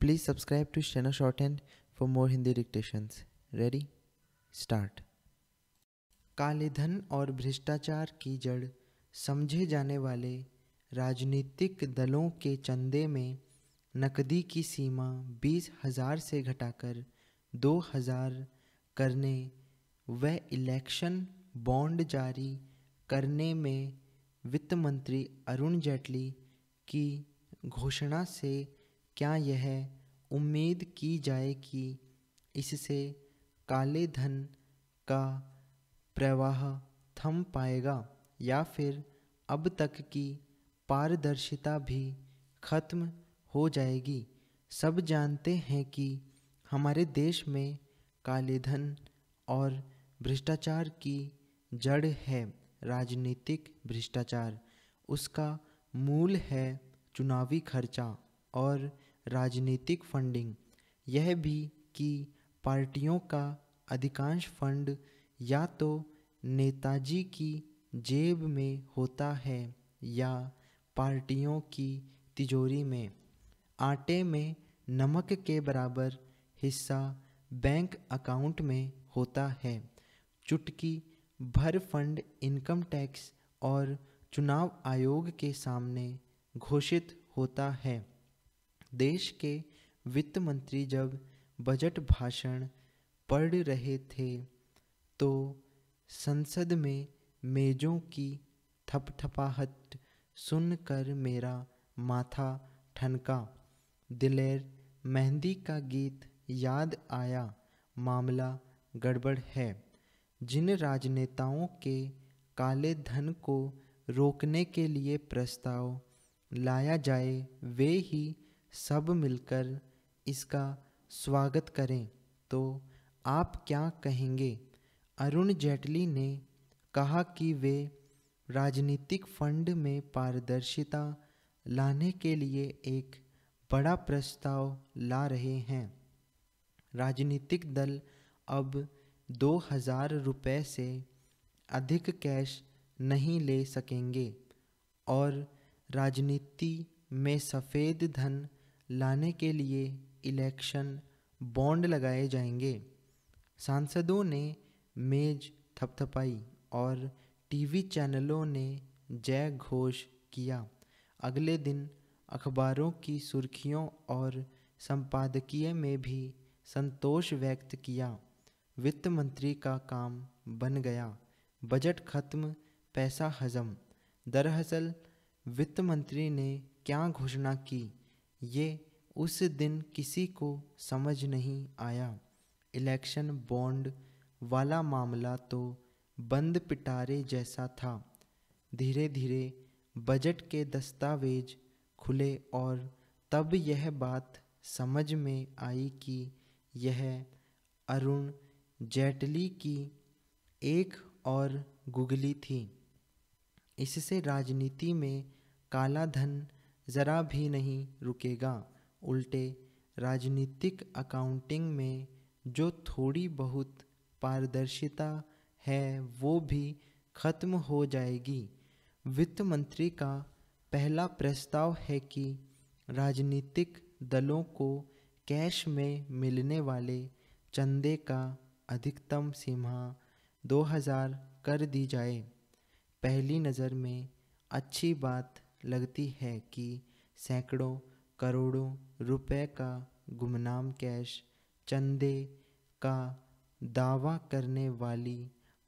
Please subscribe to Steno Short and for more Hindi dictations. Ready start काले धन और भ्रष्टाचार की जड़ समझे जाने वाले राजनीतिक दलों के चंदे में नकदी की सीमा बीस हजार से घटाकर दो हजार करने व इलेक्शन बॉन्ड जारी करने में वित्त मंत्री अरुण जेटली की घोषणा से क्या यह उम्मीद की जाए कि इससे काले धन का प्रवाह थम पाएगा या फिर अब तक की पारदर्शिता भी खत्म हो जाएगी सब जानते हैं कि हमारे देश में काले धन और भ्रष्टाचार की जड़ है राजनीतिक भ्रष्टाचार उसका मूल है चुनावी खर्चा और राजनीतिक फंडिंग यह भी कि पार्टियों का अधिकांश फंड या तो नेताजी की जेब में होता है या पार्टियों की तिजोरी में आटे में नमक के बराबर हिस्सा बैंक अकाउंट में होता है चुटकी भर फंड इनकम टैक्स और चुनाव आयोग के सामने घोषित होता है देश के वित्त मंत्री जब बजट भाषण पढ़ रहे थे तो संसद में मेजों की थपथपाहट सुनकर मेरा माथा ठनका दिलेर मेहंदी का गीत याद आया मामला गड़बड़ है जिन राजनेताओं के काले धन को रोकने के लिए प्रस्ताव लाया जाए वे ही सब मिलकर इसका स्वागत करें तो आप क्या कहेंगे अरुण जेटली ने कहा कि वे राजनीतिक फंड में पारदर्शिता लाने के लिए एक बड़ा प्रस्ताव ला रहे हैं राजनीतिक दल अब दो हज़ार रुपये से अधिक कैश नहीं ले सकेंगे और राजनीति में सफ़ेद धन लाने के लिए इलेक्शन बॉन्ड लगाए जाएंगे सांसदों ने मेज थपथपाई और टीवी चैनलों ने जय घोष किया अगले दिन अखबारों की सुर्खियों और संपादकीय में भी संतोष व्यक्त किया वित्त मंत्री का काम बन गया बजट खत्म पैसा हजम दरअसल वित्त मंत्री ने क्या घोषणा की ये उस दिन किसी को समझ नहीं आया इलेक्शन बॉन्ड वाला मामला तो बंद पिटारे जैसा था धीरे धीरे बजट के दस्तावेज खुले और तब यह बात समझ में आई कि यह अरुण जेटली की एक और गुगली थी इससे राजनीति में काला धन ज़रा भी नहीं रुकेगा उल्टे राजनीतिक अकाउंटिंग में जो थोड़ी बहुत पारदर्शिता है वो भी खत्म हो जाएगी वित्त मंत्री का पहला प्रस्ताव है कि राजनीतिक दलों को कैश में मिलने वाले चंदे का अधिकतम सीमा 2000 कर दी जाए पहली नज़र में अच्छी बात लगती है कि सैकड़ों करोड़ों रुपए का गुमनाम कैश चंदे का दावा करने वाली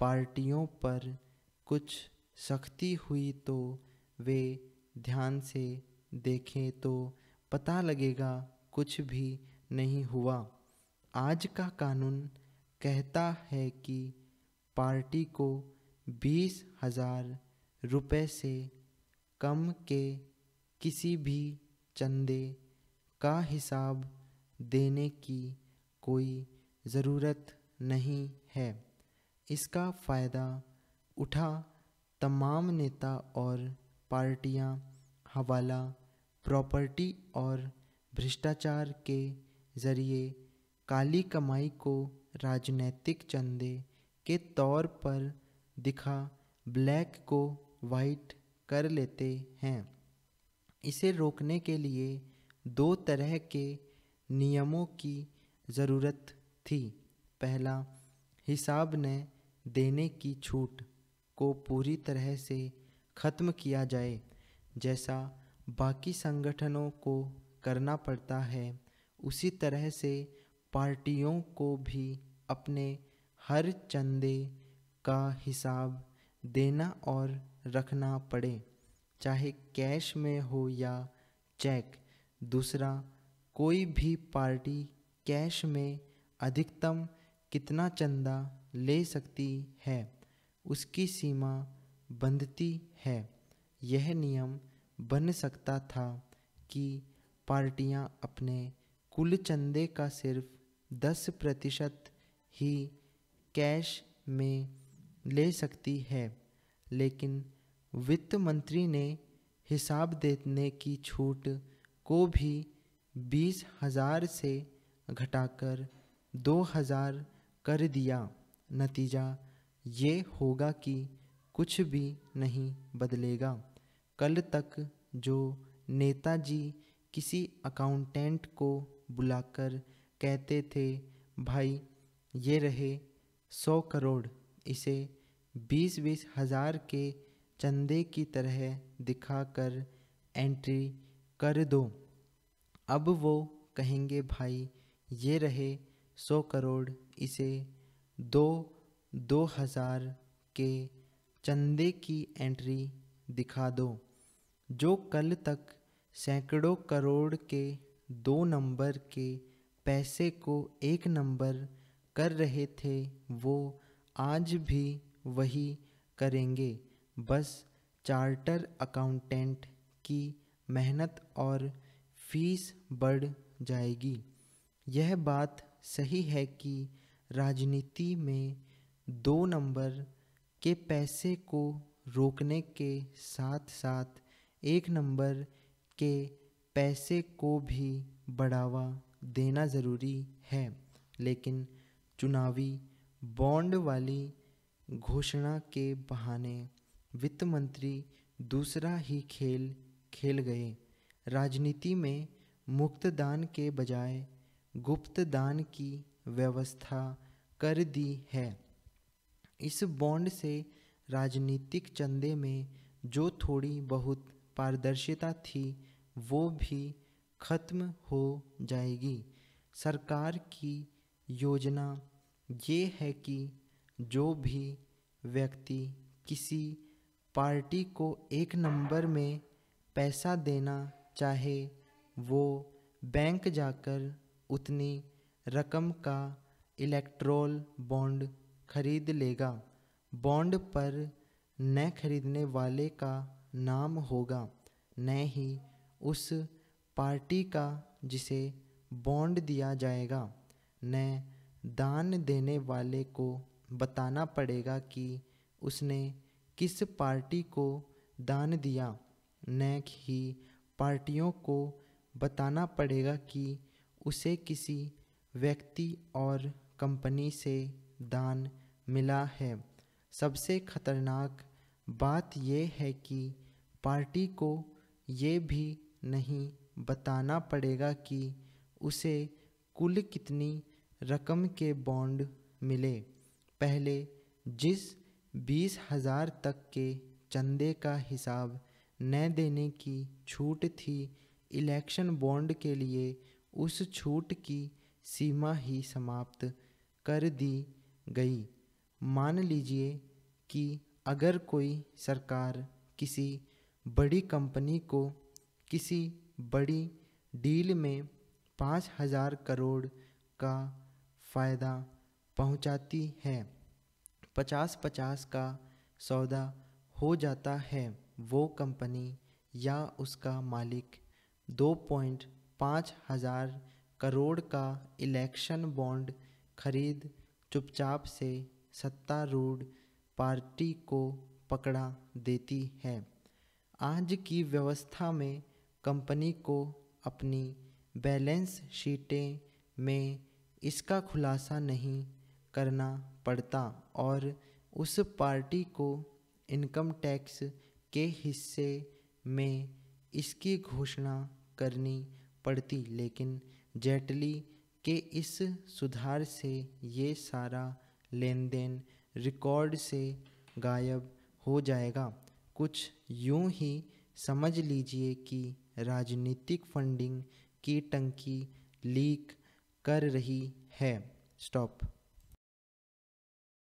पार्टियों पर कुछ सख्ती हुई तो वे ध्यान से देखें तो पता लगेगा कुछ भी नहीं हुआ आज का कानून कहता है कि पार्टी को बीस हजार रुपये से कम के किसी भी चंदे का हिसाब देने की कोई ज़रूरत नहीं है इसका फ़ायदा उठा तमाम नेता और पार्टियां हवाला प्रॉपर्टी और भ्रष्टाचार के ज़रिए काली कमाई को राजनैतिक चंदे के तौर पर दिखा ब्लैक को वाइट कर लेते हैं इसे रोकने के लिए दो तरह के नियमों की ज़रूरत थी पहला हिसाब ने देने की छूट को पूरी तरह से ख़त्म किया जाए जैसा बाकी संगठनों को करना पड़ता है उसी तरह से पार्टियों को भी अपने हर चंदे का हिसाब देना और रखना पड़े चाहे कैश में हो या चेक दूसरा कोई भी पार्टी कैश में अधिकतम कितना चंदा ले सकती है उसकी सीमा बंधती है यह नियम बन सकता था कि पार्टियां अपने कुल चंदे का सिर्फ दस प्रतिशत ही कैश में ले सकती है लेकिन वित्त मंत्री ने हिसाब देने की छूट को भी बीस हजार से घटाकर दो हजार कर दिया नतीजा ये होगा कि कुछ भी नहीं बदलेगा कल तक जो नेताजी किसी अकाउंटेंट को बुलाकर कहते थे भाई ये रहे सौ करोड़ इसे बीस बीस हजार के चंदे की तरह दिखा कर एंट्री कर दो अब वो कहेंगे भाई ये रहे सौ करोड़ इसे दो दो हजार के चंदे की एंट्री दिखा दो जो कल तक सैकड़ों करोड़ के दो नंबर के पैसे को एक नंबर कर रहे थे वो आज भी वही करेंगे बस चार्टर अकाउंटेंट की मेहनत और फीस बढ़ जाएगी यह बात सही है कि राजनीति में दो नंबर के पैसे को रोकने के साथ साथ एक नंबर के पैसे को भी बढ़ावा देना ज़रूरी है लेकिन चुनावी बॉन्ड वाली घोषणा के बहाने वित्त मंत्री दूसरा ही खेल खेल गए राजनीति में मुक्त दान के बजाय गुप्त दान की व्यवस्था कर दी है इस बॉन्ड से राजनीतिक चंदे में जो थोड़ी बहुत पारदर्शिता थी वो भी खत्म हो जाएगी सरकार की योजना ये है कि जो भी व्यक्ति किसी पार्टी को एक नंबर में पैसा देना चाहे वो बैंक जाकर उतनी रकम का इलेक्ट्रोल बॉन्ड खरीद लेगा बॉन्ड पर न खरीदने वाले का नाम होगा न ही उस पार्टी का जिसे बॉन्ड दिया जाएगा न दान देने वाले को बताना पड़ेगा कि उसने किस पार्टी को दान दिया नैक ही पार्टियों को बताना पड़ेगा कि उसे किसी व्यक्ति और कंपनी से दान मिला है सबसे खतरनाक बात यह है कि पार्टी को ये भी नहीं बताना पड़ेगा कि उसे कुल कितनी रकम के बॉन्ड मिले पहले जिस बीस हजार तक के चंदे का हिसाब न देने की छूट थी इलेक्शन बॉन्ड के लिए उस छूट की सीमा ही समाप्त कर दी गई मान लीजिए कि अगर कोई सरकार किसी बड़ी कंपनी को किसी बड़ी डील में पाँच हजार करोड़ का फ़ायदा पहुंचाती है पचास पचास का सौदा हो जाता है वो कंपनी या उसका मालिक दो पॉइंट पाँच हजार करोड़ का इलेक्शन बॉन्ड खरीद चुपचाप से सत्तारूढ़ पार्टी को पकड़ा देती है आज की व्यवस्था में कंपनी को अपनी बैलेंस शीटें में इसका खुलासा नहीं करना पड़ता और उस पार्टी को इनकम टैक्स के हिस्से में इसकी घोषणा करनी पड़ती लेकिन जेटली के इस सुधार से ये सारा लेन देन रिकॉर्ड से गायब हो जाएगा कुछ यूं ही समझ लीजिए कि राजनीतिक फंडिंग की टंकी लीक कर रही है स्टॉप